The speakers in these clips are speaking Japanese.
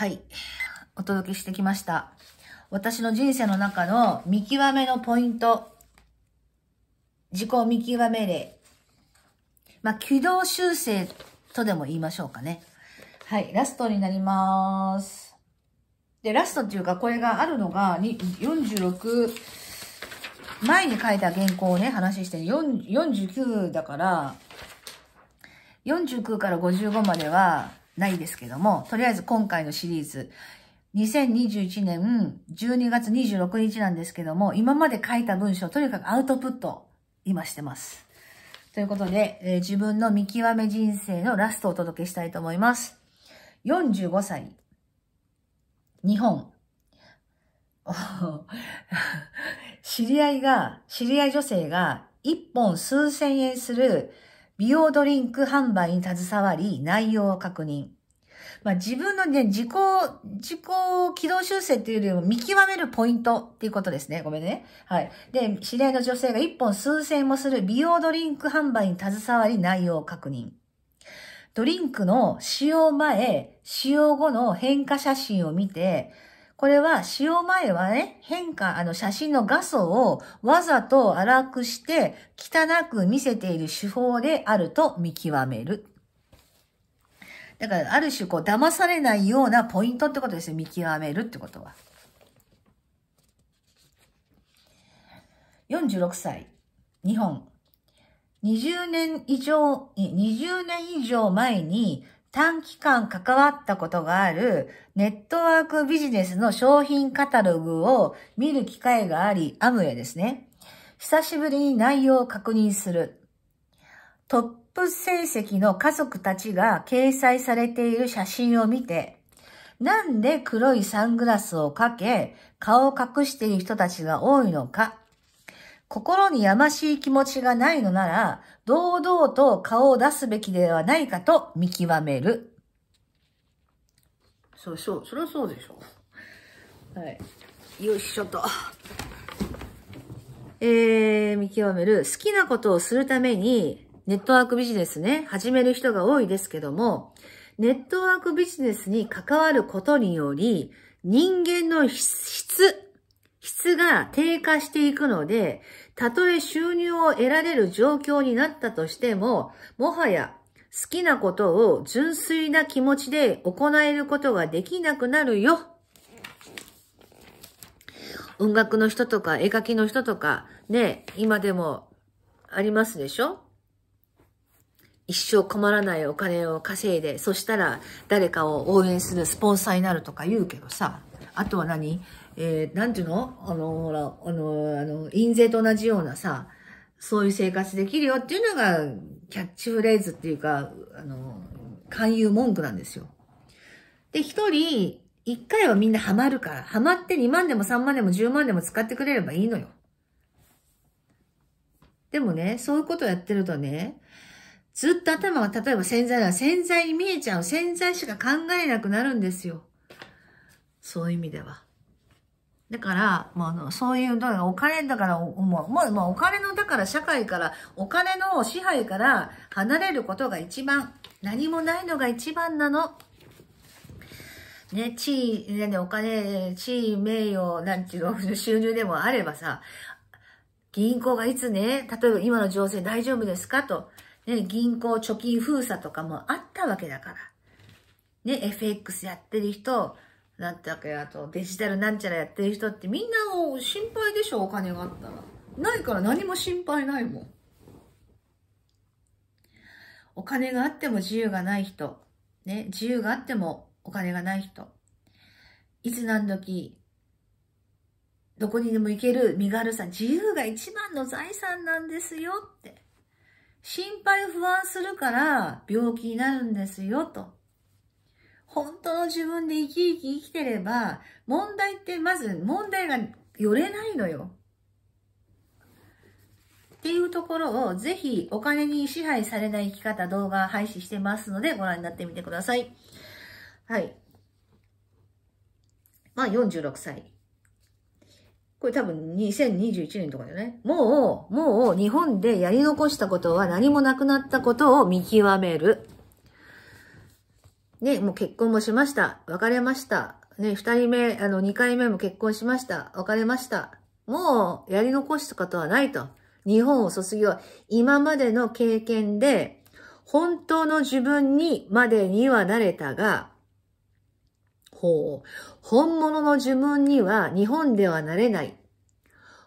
はい。お届けしてきました。私の人生の中の見極めのポイント。自己見極め例。まあ、軌道修正とでも言いましょうかね。はい。ラストになります。で、ラストっていうか、これがあるのが、46、前に書いた原稿をね、話して、49だから、49から55までは、ないですけども、とりあえず今回のシリーズ、2021年12月26日なんですけども、今まで書いた文章、とにかくアウトプット、今してます。ということで、えー、自分の見極め人生のラストをお届けしたいと思います。45歳、日本。知り合いが、知り合い女性が、一本数千円する美容ドリンク販売に携わり、内容を確認。まあ、自分のね、自己、自己軌道修正っていうよりも見極めるポイントっていうことですね。ごめんね。はい。で、知り合いの女性が一本数千円もする美容ドリンク販売に携わり内容を確認。ドリンクの使用前、使用後の変化写真を見て、これは使用前はね、変化、あの写真の画素をわざと荒くして汚く見せている手法であると見極める。だから、ある種、こう、騙されないようなポイントってことですね。見極めるってことは。46歳、日本。20年以上、20年以上前に短期間関わったことがあるネットワークビジネスの商品カタログを見る機会があり、アムウェイですね。久しぶりに内容を確認する。トップ成績の家族たちが掲載されている写真を見て、なんで黒いサングラスをかけ、顔を隠している人たちが多いのか。心にやましい気持ちがないのなら、堂々と顔を出すべきではないかと見極める。そうそう、そりゃそうでしょ。はい。よいしょと。えー、見極める。好きなことをするために、ネットワークビジネスね、始める人が多いですけども、ネットワークビジネスに関わることにより、人間の質、質が低下していくので、たとえ収入を得られる状況になったとしても、もはや好きなことを純粋な気持ちで行えることができなくなるよ。音楽の人とか絵描きの人とか、ね、今でもありますでしょ一生困らないお金を稼いで、そしたら誰かを応援するスポンサーになるとか言うけどさ、あとは何えー、なんていうのあの、ほら、あの、あの、印税と同じようなさ、そういう生活できるよっていうのが、キャッチフレーズっていうか、あの、勧誘文句なんですよ。で、一人、一回はみんなハマるから、ハマって2万でも3万でも10万でも使ってくれればいいのよ。でもね、そういうことやってるとね、ずっと頭が、例えば潜在は潜在に見えちゃう。潜在しか考えなくなるんですよ。そういう意味では。だから、まあ、あのそういう、だからお金だからもう、もうお金の、だから社会から、お金の支配から離れることが一番、何もないのが一番なの。ね、地位、ね、お金、地位、名誉、なんていうの、収入でもあればさ、銀行がいつね、例えば今の情勢大丈夫ですかと、ね、銀行貯金封鎖とかもあったわけだから。ね、FX やってる人、なんてけ、あとデジタルなんちゃらやってる人ってみんな心配でしょ、お金があったら。ないから何も心配ないもん。お金があっても自由がない人。ね、自由があってもお金がない人。いつ何時、どこにでも行ける身軽さ、自由が一番の財産なんですよって。心配不安するから病気になるんですよと。本当の自分で生き生き生きてれば、問題ってまず問題がよれないのよ。っていうところをぜひお金に支配されない生き方動画配信してますのでご覧になってみてください。はい。まあ46歳。これ多分2021年とかだよね。もう、もう日本でやり残したことは何もなくなったことを見極める。ね、もう結婚もしました。別れました。ね、二人目、あの、二回目も結婚しました。別れました。もう、やり残したことはないと。日本を卒業。今までの経験で、本当の自分にまでにはなれたが、ほう。本物の呪文には日本ではなれない。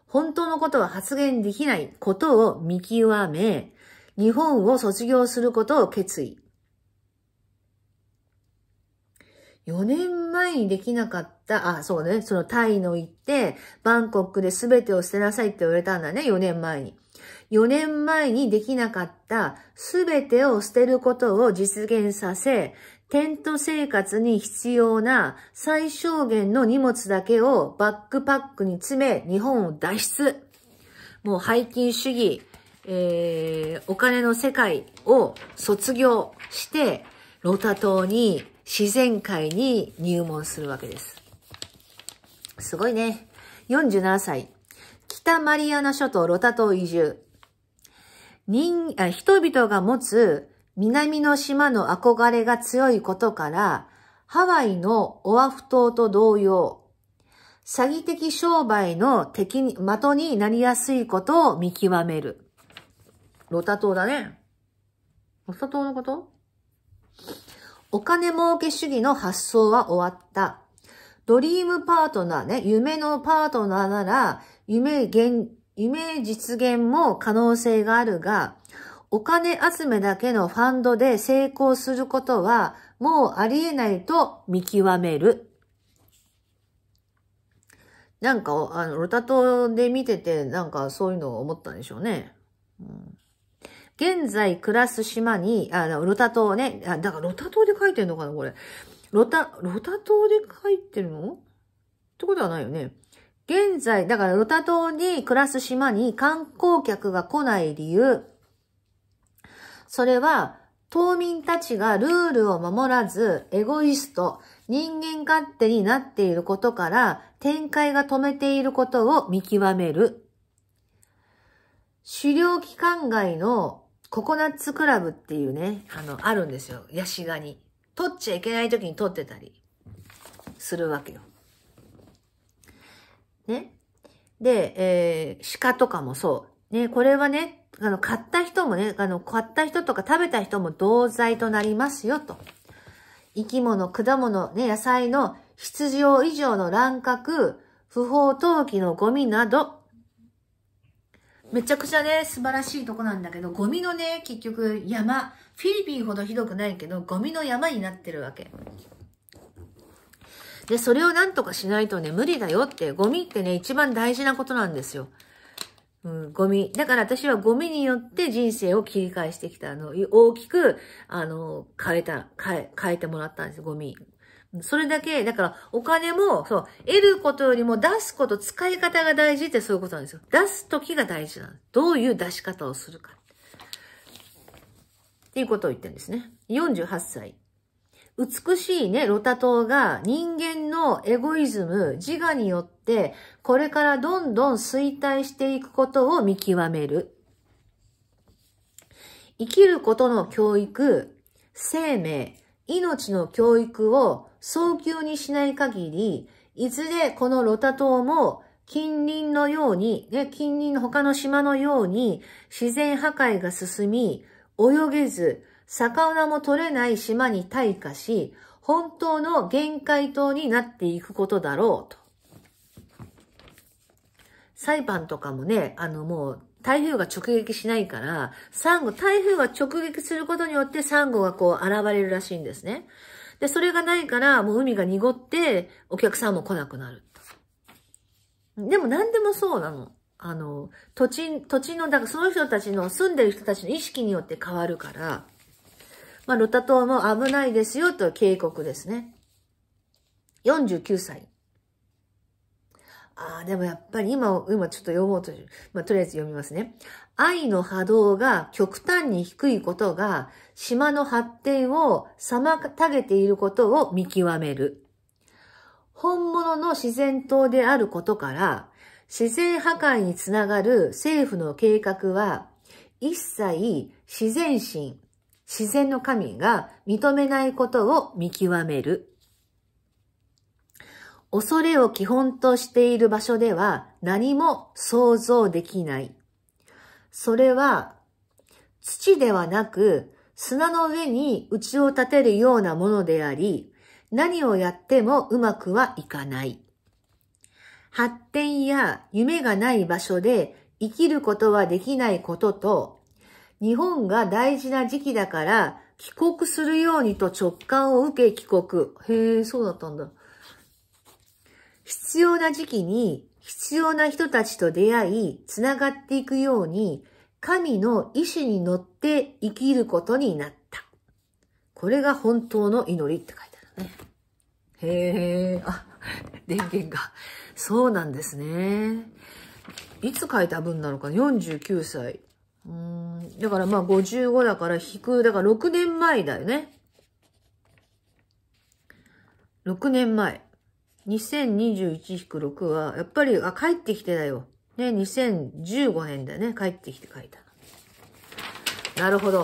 本当のことは発言できないことを見極め、日本を卒業することを決意。4年前にできなかった、あ、そうね、そのタイの行って、バンコクで全てを捨てなさいって言われたんだね、4年前に。4年前にできなかったすべてを捨てることを実現させ、テント生活に必要な最小限の荷物だけをバックパックに詰め、日本を脱出。もう背金主義、えー、お金の世界を卒業して、ロタ島に、自然界に入門するわけです。すごいね。47歳。北マリアナ諸島ロタ島移住。人、人々が持つ南の島の憧れが強いことから、ハワイのオアフ島と同様、詐欺的商売の敵に、的になりやすいことを見極める。ロタ島だね。ロタ島のことお金儲け主義の発想は終わった。ドリームパートナーね、夢のパートナーなら、夢現、夢実現も可能性があるが、お金集めだけのファンドで成功することはもうありえないと見極める。なんか、あの、ロタ島で見てて、なんかそういうのを思ったんでしょうね。うん現在暮らす島に、あ、の、ロタ島ね。あ、だからロタ島で書いてんのかな、これ。ロタ、ロタ島で書いてるのってことはないよね。現在、だから与タ島に暮らす島に観光客が来ない理由。それは、島民たちがルールを守らず、エゴイスト、人間勝手になっていることから、展開が止めていることを見極める。狩猟期間外のココナッツクラブっていうね、あの、あるんですよ。ヤシガニ。取っちゃいけない時に取ってたりするわけよ。ね。で、えー、鹿とかもそう。ね、これはね、あの、買った人もね、あの、買った人とか食べた人も同罪となりますよ、と。生き物、果物、ね、野菜の必要以上の乱獲、不法投棄のゴミなど、めちゃくちゃね、素晴らしいとこなんだけど、ゴミのね、結局山、フィリピンほどひどくないけど、ゴミの山になってるわけ。で、それを何とかしないとね、無理だよって、ゴミってね、一番大事なことなんですよ。うん、ゴミ。だから私はゴミによって人生を切り返してきたの、大きく、あの、変えた、変え、変えてもらったんです、ゴミ。それだけ、だからお金も、そう、得ることよりも出すこと、使い方が大事ってそういうことなんですよ。出す時が大事なの。どういう出し方をするか。っていうことを言ってるんですね。48歳。美しいね、ロタ島が人間のエゴイズム、自我によって、これからどんどん衰退していくことを見極める。生きることの教育、生命、命の教育を早急にしない限り、いずれこのロタ島も近隣のように、ね、近隣の他の島のように自然破壊が進み、泳げず、魚も取れない島に退化し、本当の限界島になっていくことだろうと。裁判とかもね、あのもう台風が直撃しないから、サンゴ、台風が直撃することによってサンゴがこう現れるらしいんですね。で、それがないからもう海が濁ってお客さんも来なくなる。でも何でもそうなの。あの、土地、土地の、だからその人たちの住んでる人たちの意識によって変わるから、まあ、ロタ島も危ないですよと警告ですね。49歳。ああ、でもやっぱり今、今ちょっと読もうと、まあ、とりあえず読みますね。愛の波動が極端に低いことが、島の発展を妨げていることを見極める。本物の自然島であることから、自然破壊につながる政府の計画は、一切自然心、自然の神が認めないことを見極める。恐れを基本としている場所では何も想像できない。それは土ではなく砂の上に家を建てるようなものであり、何をやってもうまくはいかない。発展や夢がない場所で生きることはできないことと、日本が大事な時期だから、帰国するようにと直感を受け帰国。へえ、そうだったんだ。必要な時期に必要な人たちと出会い、つながっていくように、神の意志に乗って生きることになった。これが本当の祈りって書いてあるね。へえ、あ、電源が。そうなんですね。いつ書いた文なのか ?49 歳。うん、だからまあ55だから引く、だから6年前だよね。6年前。2021引く6は、やっぱり、あ、帰ってきてだよ。ね、2015年だよね。帰ってきて書いたなるほど。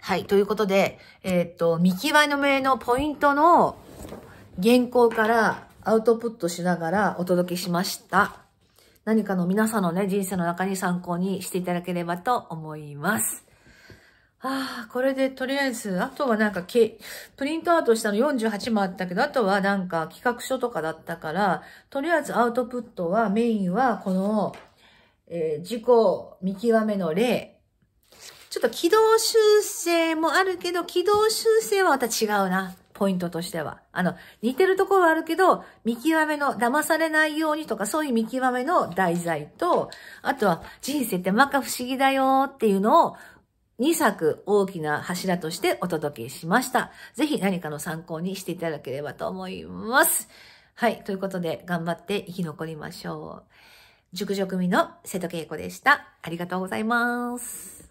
はい。ということで、えー、っと、見極めのポイントの原稿からアウトプットしながらお届けしました。何かの皆さんのね、人生の中に参考にしていただければと思います。ああ、これでとりあえず、あとはなんかけ、プリントアウトしたの48もあったけど、あとはなんか企画書とかだったから、とりあえずアウトプットは、メインはこの、えー、自己見極めの例。ちょっと軌道修正もあるけど、軌道修正はまた違うな。ポイントとしては。あの、似てるところはあるけど、見極めの、騙されないようにとか、そういう見極めの題材と、あとは、人生ってまか不思議だよっていうのを、2作大きな柱としてお届けしました。ぜひ何かの参考にしていただければと思います。はい。ということで、頑張って生き残りましょう。熟女組の瀬戸恵子でした。ありがとうございます。